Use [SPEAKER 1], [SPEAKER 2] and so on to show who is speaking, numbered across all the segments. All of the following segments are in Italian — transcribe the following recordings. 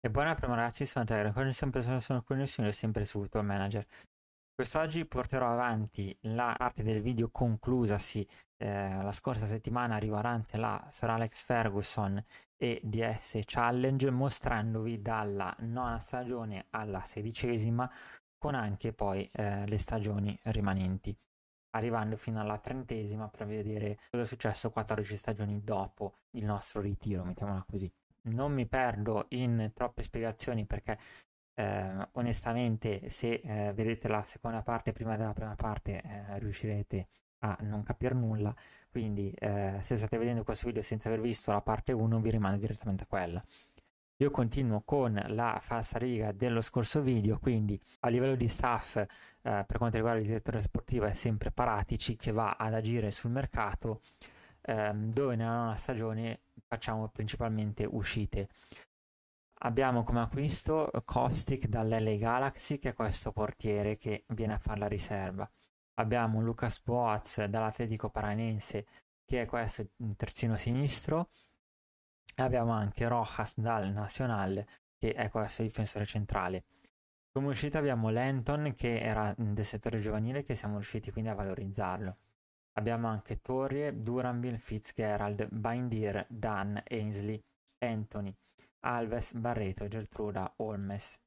[SPEAKER 1] E buona a prepararsi su una terra, sempre, sono connessione e sempre su tuo manager. Quest'oggi porterò avanti la parte del video conclusasi eh, la scorsa settimana riguardante la Sir Alex Ferguson e DS Challenge, mostrandovi dalla nona stagione alla sedicesima, con anche poi eh, le stagioni rimanenti, arrivando fino alla trentesima per vedere cosa è successo 14 stagioni dopo il nostro ritiro, mettiamola così non mi perdo in troppe spiegazioni perché eh, onestamente se eh, vedete la seconda parte prima della prima parte eh, riuscirete a non capire nulla quindi eh, se state vedendo questo video senza aver visto la parte 1 vi rimane direttamente a quella io continuo con la falsa riga dello scorso video quindi a livello di staff eh, per quanto riguarda il direttore sportivo è sempre Paratici che va ad agire sul mercato ehm, dove nella nona stagione facciamo principalmente uscite. Abbiamo come acquisto Kostic dall'LA Galaxy, che è questo portiere che viene a fare la riserva. Abbiamo Lucas Boaz dall'Atletico Paranense, che è questo terzino sinistro. E Abbiamo anche Rojas dal Nacional, che è questo difensore centrale. Come uscita abbiamo Lenton, che era del settore giovanile, che siamo riusciti quindi a valorizzarlo. Abbiamo anche Torrie, Duranville, Fitzgerald, Baindir, Dan, Ainsley, Anthony, Alves, Barreto, Gertruda, Olmes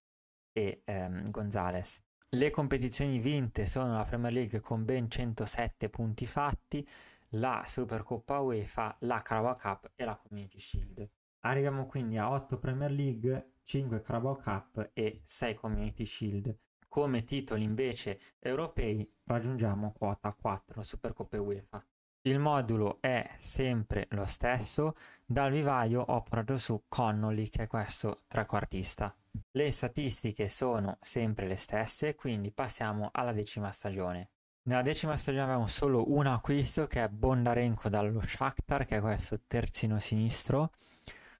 [SPEAKER 1] e ehm, Gonzales. Le competizioni vinte sono la Premier League con ben 107 punti fatti, la Supercoppa UEFA, la Carabao Cup e la Community Shield. Arriviamo quindi a 8 Premier League, 5 Carabao Cup e 6 Community Shield. Come titoli invece europei raggiungiamo quota 4 Supercoppe UEFA. Il modulo è sempre lo stesso, dal vivaio ho portato su Connolly che è questo trequartista. Le statistiche sono sempre le stesse, quindi passiamo alla decima stagione. Nella decima stagione abbiamo solo un acquisto che è Bondarenko dallo Shakhtar, che è questo terzino sinistro.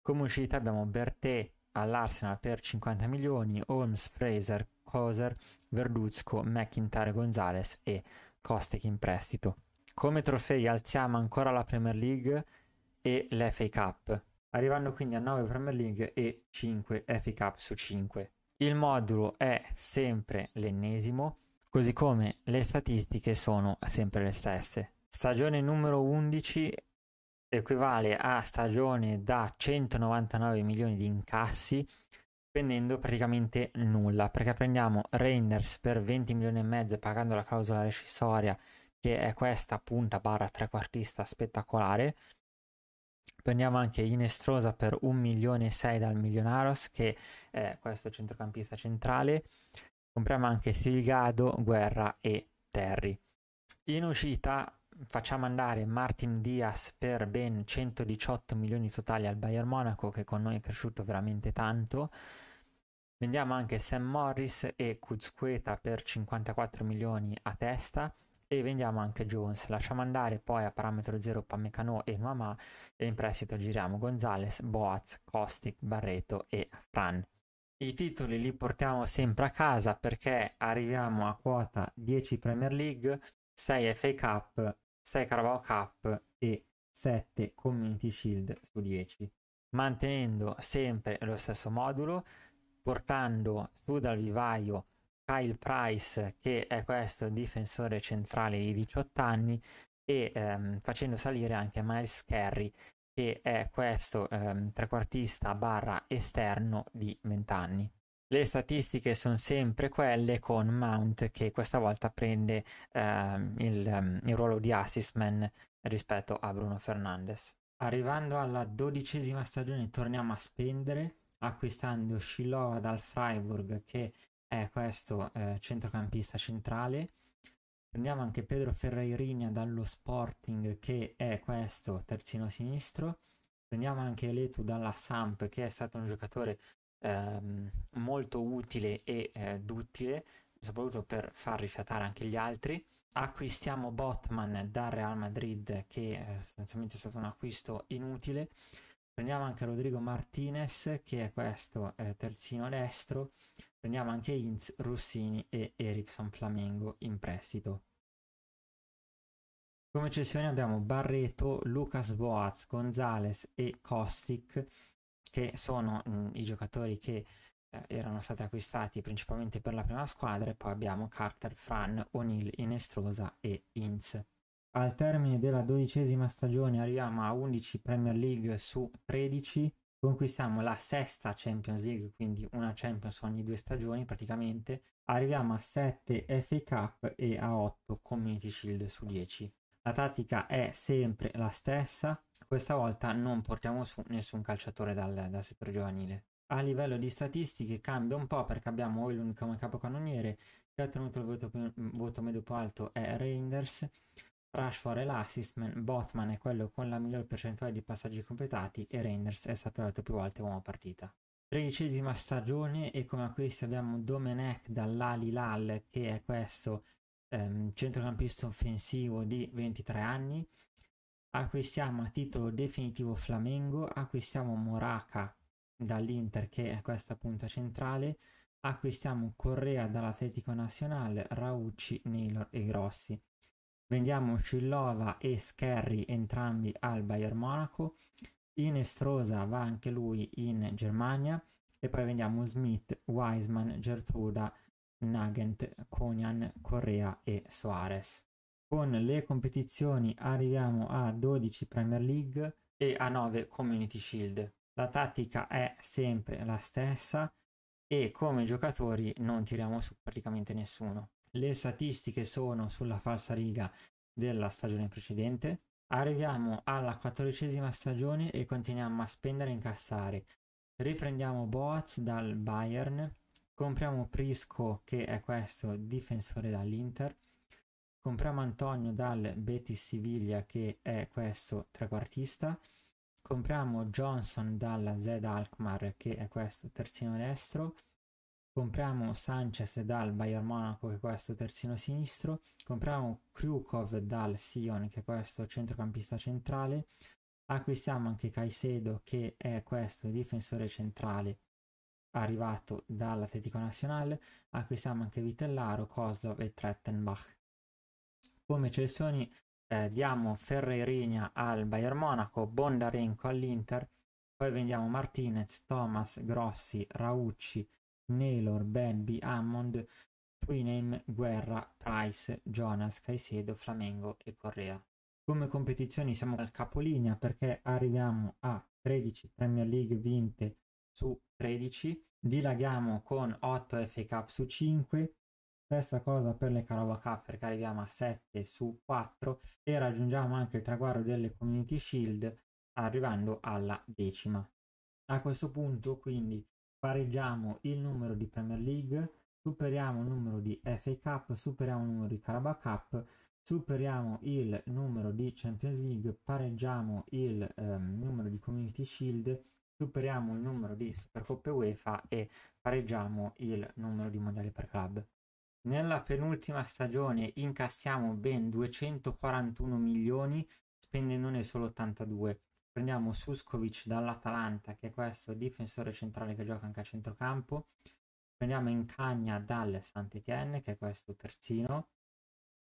[SPEAKER 1] Come uscita abbiamo Bertè all'Arsenal per 50 milioni, Holmes, Fraser, Koser, Verduzco, McIntyre Gonzalez e Kostek in prestito. Come trofei alziamo ancora la Premier League e l'FA Cup, arrivando quindi a 9 Premier League e 5 FA Cup su 5. Il modulo è sempre l'ennesimo, così come le statistiche sono sempre le stesse. Stagione numero 11 equivale a stagione da 199 milioni di incassi spendendo praticamente nulla perché prendiamo Reinders per 20 milioni e mezzo pagando la clausola rescissoria che è questa punta barra trequartista spettacolare prendiamo anche Inestrosa per 1 milione e 6 dal Milionaros che è questo centrocampista centrale compriamo anche Silgado, Guerra e Terry in uscita facciamo andare Martin Diaz per ben 118 milioni totali al Bayern Monaco che con noi è cresciuto veramente tanto. Vendiamo anche Sam Morris e Kuzqueta per 54 milioni a testa e vendiamo anche Jones. Lasciamo andare poi a parametro 0 Pamecano e Mamà e in prestito giriamo Gonzales, Boaz, Kostic, Barreto e Fran. I titoli li portiamo sempre a casa perché arriviamo a quota 10 Premier League, 6 FA Cup, 6 Carabao Cup e 7 Community Shield su 10, mantenendo sempre lo stesso modulo, portando su dal vivaio Kyle Price, che è questo difensore centrale di 18 anni, e ehm, facendo salire anche Miles Carey, che è questo ehm, trequartista barra esterno di 20 anni. Le statistiche sono sempre quelle con Mount che questa volta prende ehm, il, ehm, il, ruolo di assist man rispetto a Bruno Fernandes. Arrivando alla dodicesima stagione torniamo a spendere acquistando Shilova dal Freiburg che è questo eh, centrocampista centrale. Prendiamo anche Pedro Ferreirinha dallo Sporting che è questo terzino sinistro. Prendiamo anche Letu dalla Samp che è stato un giocatore ehm, molto utile e eh, duttile, soprattutto per far rifiatare anche gli altri. Acquistiamo Botman dal Real Madrid, che eh, sostanzialmente è stato un acquisto inutile. Prendiamo anche Rodrigo Martinez, che è questo eh, terzino destro. Prendiamo anche Inz, Rossini e Ericsson Flamengo in prestito. Come cessione abbiamo Barreto, Lucas Boaz, Gonzales e Kostic che sono mh, mhmm, i giocatori che eh, erano stati acquistati principalmente per la prima squadra e poi abbiamo Carter, Fran, O'Neill, Inestrosa e Inz. Al termine della dodicesima stagione arriviamo a 11 Premier League su 13, conquistiamo la sesta Champions League, quindi una Champions ogni due stagioni praticamente, arriviamo a 7 FA Cup e a 8 Community Shield su 10. La tattica è sempre la stessa, questa volta non portiamo su nessun calciatore dal, dal settore giovanile. A livello di statistiche cambia un po' perché abbiamo Oilun come capocannoniere, che ha ottenuto il voto, voto medio più alto è Reinders, Rashford è l'assist man, Botman è quello con la miglior percentuale di passaggi completati e Reinders è stato eletto più volte uomo partita. Tredicesima stagione e come acquisti abbiamo Domenech dall'Alilal che è questo ehm, centrocampista offensivo di 23 anni acquistiamo a titolo definitivo Flamengo, acquistiamo Moraca dall'Inter che è questa punta centrale, acquistiamo Correa dall'Atletico Nazionale, Raucci, Naylor e Grossi. Vendiamo Scillova e Scherri entrambi al Bayern Monaco, Inestrosa va anche lui in Germania e poi vendiamo Smith, Wiseman, Gertruda, Nagent, Konian, Correa e Soares. Con le competizioni arriviamo a 12 Premier League e a 9 Community Shield. La tattica è sempre la stessa e come giocatori non tiriamo su praticamente nessuno. Le statistiche sono sulla falsa riga della stagione precedente. Arriviamo alla quattordicesima stagione e continuiamo a spendere e incassare. Riprendiamo Boaz dal Bayern, compriamo Prisco che è questo difensore dall'Inter Compriamo Antonio dal Betis Siviglia che è questo trequartista. Compriamo Johnson dalla Z Alkmaar che è questo terzino destro. Compriamo Sanchez dal Bayern Monaco che è questo terzino sinistro. Compriamo Krukov dal Sion che è questo centrocampista centrale. Acquistiamo anche Caicedo che è questo difensore centrale arrivato dall'Atletico Nazionale. Acquistiamo anche Vitellaro, Kozlov e Trettenbach come cessioni eh, diamo Ferreirinha al Bayern Monaco, Bondarenko all'Inter, poi vendiamo Martinez, Thomas, Grossi, Raucci, Naylor, Benby, Hammond, Twinem, Guerra, Price, Jonas, Caicedo, Flamengo e Correa. Come competizioni siamo al capolinea perché arriviamo a 13 Premier League vinte su 13, dilaghiamo con 8 FA Cup su 5, Stessa cosa per le Carova Cup perché arriviamo a 7 su 4 e raggiungiamo anche il traguardo delle Community Shield arrivando alla decima. A questo punto quindi pareggiamo il numero di Premier League, superiamo il numero di FA Cup, superiamo il numero di Carabao Cup, superiamo il numero di Champions League, pareggiamo il ehm, numero di Community Shield, superiamo il numero di Supercoppe UEFA e pareggiamo il numero di mondiali per club. Nella penultima stagione incassiamo ben 241 milioni, spendendone solo 82. Prendiamo Suskovic dall'Atalanta, che è questo difensore centrale che gioca anche a centrocampo. Prendiamo Incagna dal Sant'Etienne, che è questo terzino.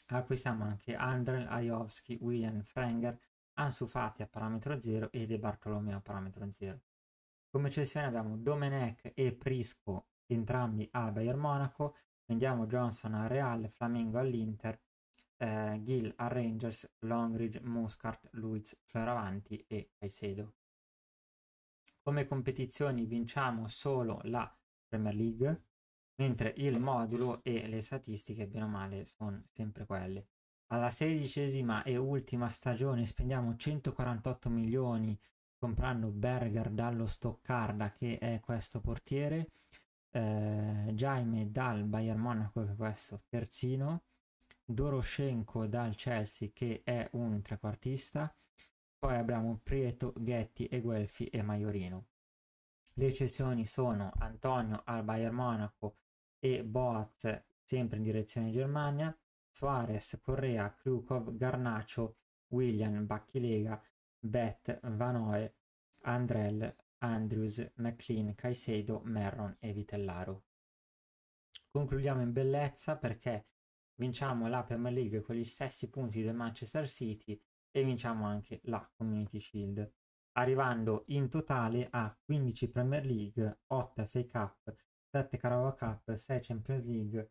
[SPEAKER 1] Acquistiamo anche Andrel, Ajovski, William Frenger, Ansu Fati a parametro 0 e De Bartolomeo a parametro 0. Come cessione abbiamo Domenech e Prisco, entrambi al Bayern Monaco, Andiamo Johnson al Real, Flamingo all'Inter, eh, Gill al Rangers, Longridge, Muscat, Luiz, Floravanti e Caicedo. Come competizioni vinciamo solo la Premier League, mentre il modulo e le statistiche, bene o male, sono sempre quelle. Alla sedicesima e ultima stagione spendiamo 148 milioni comprando Berger dallo Stoccarda, che è questo portiere, eh, Jaime dal Bayern Monaco, che è questo terzino, Doroshenko dal Chelsea, che è un trequartista, poi abbiamo Prieto, Ghetti, Eguelfi e Maiorino. Le eccezioni sono Antonio al Bayern Monaco e Boaz sempre in direzione Germania, Suarez, Correa, Krukov, Garnaccio, William, Bacchilega, Bet, Vanoe, Andrel, Andrews, McLean, Caicedo, Merron e Vitellaro. Concludiamo in bellezza perché vinciamo la Premier League con gli stessi punti del Manchester City e vinciamo anche la Community Shield, arrivando in totale a 15 Premier League, 8 FA Cup, 7 Carabao Cup, 6 Champions League,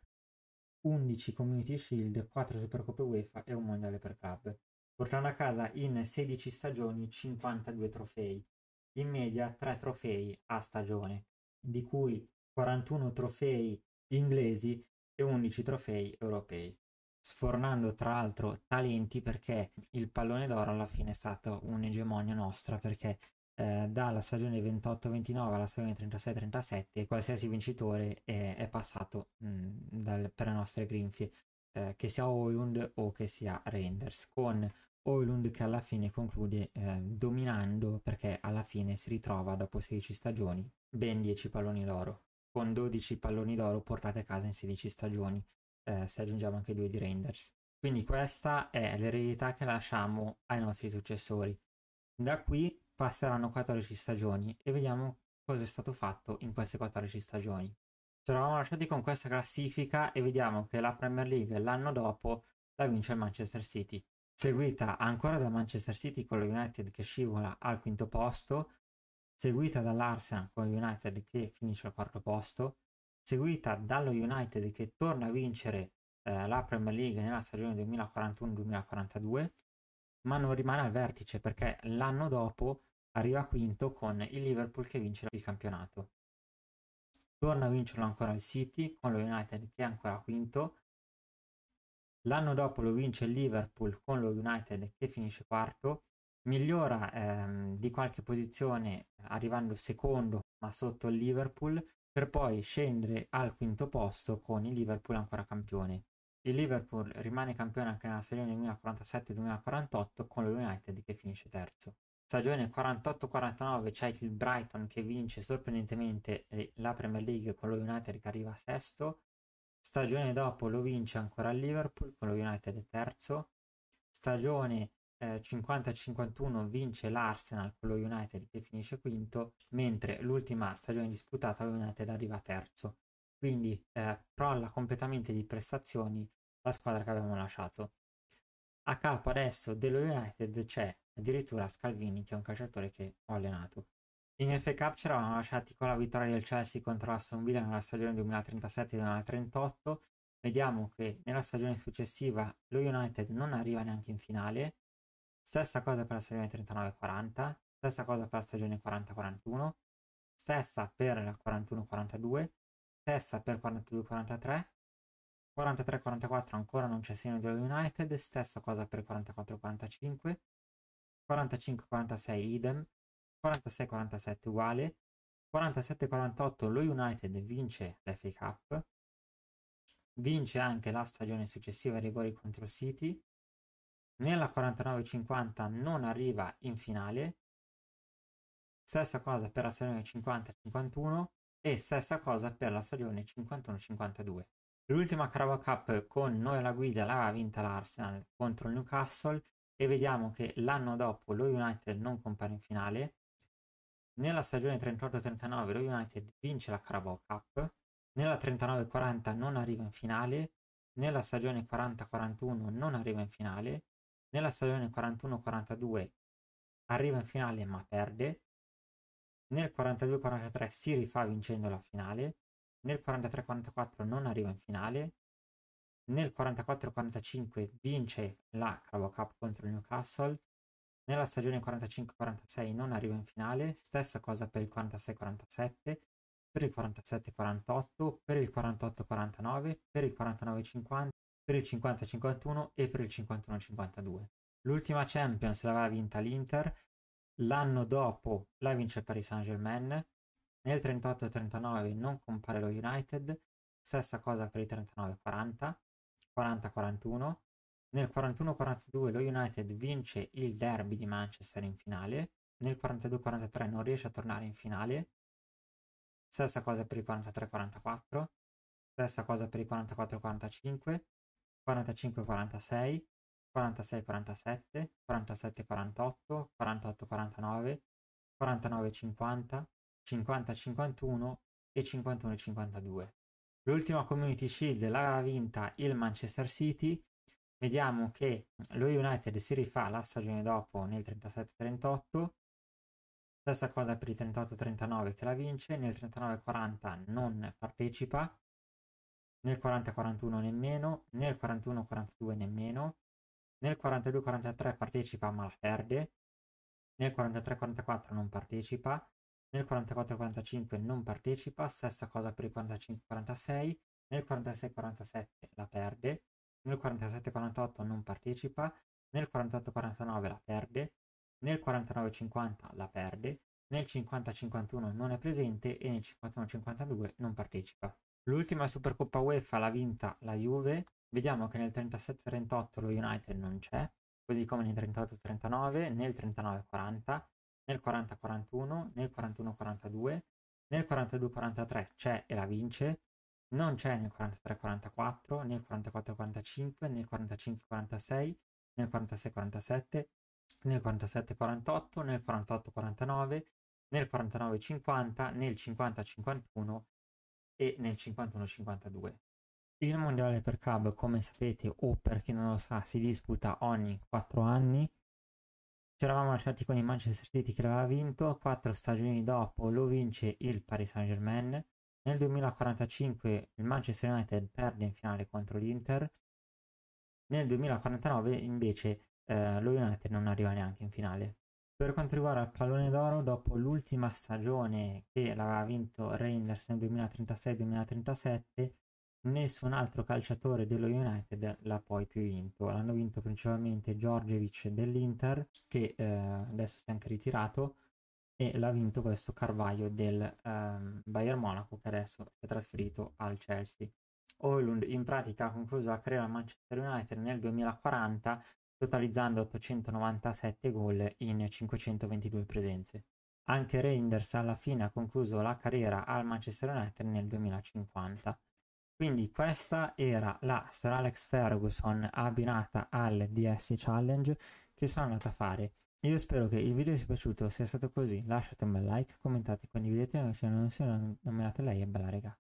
[SPEAKER 1] 11 Community Shield, 4 Supercoppe UEFA e un Mondiale per Club, portando a casa in 16 stagioni 52 trofei, in media 3 trofei a stagione, di cui 41 trofei inglesi e 11 trofei europei, sfornando tra l'altro talenti perché il pallone d'oro alla fine è stato un'egemonia nostra perché eh, dalla stagione 28-29 alla stagione 36-37 qualsiasi vincitore è, è passato mh, dal, per le nostre grinfie, eh, che sia Oilund o che sia Renders, con Oilund che alla fine conclude eh, dominando perché alla fine si ritrova dopo 16 stagioni ben 10 palloni d'oro, con 12 palloni d'oro portati a casa in 16 stagioni, eh, se aggiungiamo anche due di Reinders. Quindi questa è l'eredità che lasciamo ai nostri successori. Da qui passeranno 14 stagioni e vediamo cosa è stato fatto in queste 14 stagioni. Ci eravamo lasciati con questa classifica e vediamo che la Premier League l'anno dopo la vince il Manchester City seguita ancora da Manchester City con lo United che scivola al quinto posto, seguita dall'Arsenal con lo United che finisce al quarto posto, seguita dallo United che torna a vincere eh, la Premier League nella stagione 2041-2042, ma non rimane al vertice perché l'anno dopo arriva quinto con il Liverpool che vince il campionato. Torna a vincerlo ancora il City con lo United che è ancora quinto, l'anno dopo lo vince il Liverpool con lo United che finisce quarto, migliora ehm, di qualche posizione arrivando secondo ma sotto il Liverpool per poi scendere al quinto posto con il Liverpool ancora campione. Il Liverpool rimane campione anche nella stagione 2047-2048 con lo United che finisce terzo. Stagione 48-49 c'è il Brighton che vince sorprendentemente la Premier League con lo United che arriva a sesto Stagione dopo lo vince ancora al Liverpool con lo United terzo. Stagione eh, 50-51 vince l'Arsenal con lo United che finisce quinto, mentre l'ultima stagione disputata lo United arriva terzo. Quindi eh, crolla completamente di prestazioni la squadra che abbiamo lasciato. A capo adesso dello United c'è addirittura Scalvini che è un calciatore che ho allenato. In FA Cup ci eravamo lasciati con la vittoria del Chelsea contro Aston Villa nella stagione 2037-2038. Vediamo che nella stagione successiva lo United non arriva neanche in finale. Stessa cosa per la stagione 39-40, stessa cosa per la stagione 40-41, stessa per la 41-42, stessa per 42-43, 43-44 ancora non c'è segno dello United, stessa cosa per 44-45, 45-46 idem, 46-47 uguale, 47-48 lo United vince l'FA Cup, vince anche la stagione successiva ai rigori contro City, nella 49-50 non arriva in finale, stessa cosa per la stagione 50-51 e stessa cosa per la stagione 51-52. L'ultima Carabao Cup con noi alla guida l'aveva vinta l'Arsenal contro il Newcastle e vediamo che l'anno dopo lo United non compare in finale, nella stagione 38-39 lo United vince la Carabao Cup, nella 39-40 non arriva in finale, nella stagione 40-41 non arriva in finale, nella stagione 41-42 arriva in finale ma perde, nel 42-43 si rifà vincendo la finale, nel 43-44 non arriva in finale, nel 44-45 vince la Carabao Cup contro il Newcastle, nella stagione 45-46 non arriva in finale, stessa cosa per il 46-47, per il 47-48, per il 48-49, per il 49-50, per il 50-51 e per il 51-52. L'ultima Champions l'aveva vinta l'Inter, l'anno dopo la vince Paris Saint-Germain, nel 38-39 non compare lo United, stessa cosa per il 39-40, 40-41, nel 41-42 lo United vince il derby di Manchester in finale, nel 42-43 non riesce a tornare in finale, stessa cosa per il 43-44, stessa cosa per il 44-45, 45-46, 46-47, 47-48, 48-49, 49-50, 50-51 e 51-52. L'ultima Community Shield l'aveva vinta il Manchester City vediamo che lo United si rifà la stagione dopo nel 37-38 stessa cosa per il 38-39 che la vince nel 39-40 non partecipa nel 40-41 nemmeno nel 41-42 nemmeno nel 42-43 partecipa ma la perde nel 43-44 non partecipa nel 44-45 non partecipa stessa cosa per il 45-46 nel 46-47 la perde nel 47-48 non partecipa, nel 48-49 la perde, nel 49-50 la perde, nel 50-51 non è presente e nel 51-52 non partecipa. L'ultima Supercoppa UEFA l'ha vinta la Juve, vediamo che nel 37-38 lo United non c'è, così come nel 38-39, nel 39-40, nel 40-41, nel 41-42, nel 42-43 c'è e la vince, non c'è nel 43-44, nel 44-45, nel 45-46, nel 46-47, nel 47-48, nel 48-49, nel 49-50, nel 50-51 e nel 51-52. Il mondiale per club, come sapete o per chi non lo sa, si disputa ogni 4 anni. Ci eravamo lasciati con il Manchester City che l'aveva vinto, 4 stagioni dopo lo vince il Paris Saint-Germain nel 2045 il Manchester United perde in finale contro l'Inter. Nel 2049 invece eh, lo United non arriva neanche in finale. Per quanto riguarda il pallone d'oro, dopo l'ultima stagione che l'aveva vinto Reinders nel 2036-2037, nessun altro calciatore dello United l'ha poi più vinto. L'hanno vinto principalmente Georgievic dell'Inter, che eh, adesso si è anche ritirato, e l'ha vinto questo Carvaglio del um, Bayern Monaco che adesso si è trasferito al Chelsea. Oilund in pratica ha concluso la carriera al Manchester United nel 2040 totalizzando 897 gol in 522 presenze. Anche Reinders alla fine ha concluso la carriera al Manchester United nel 2050. Quindi questa era la Sir Alex Ferguson abbinata al DS Challenge che sono andata a fare io spero che il video vi sia piaciuto, se è stato così lasciate un bel like, commentate, condividete se non, se non nominate lei è bella regà.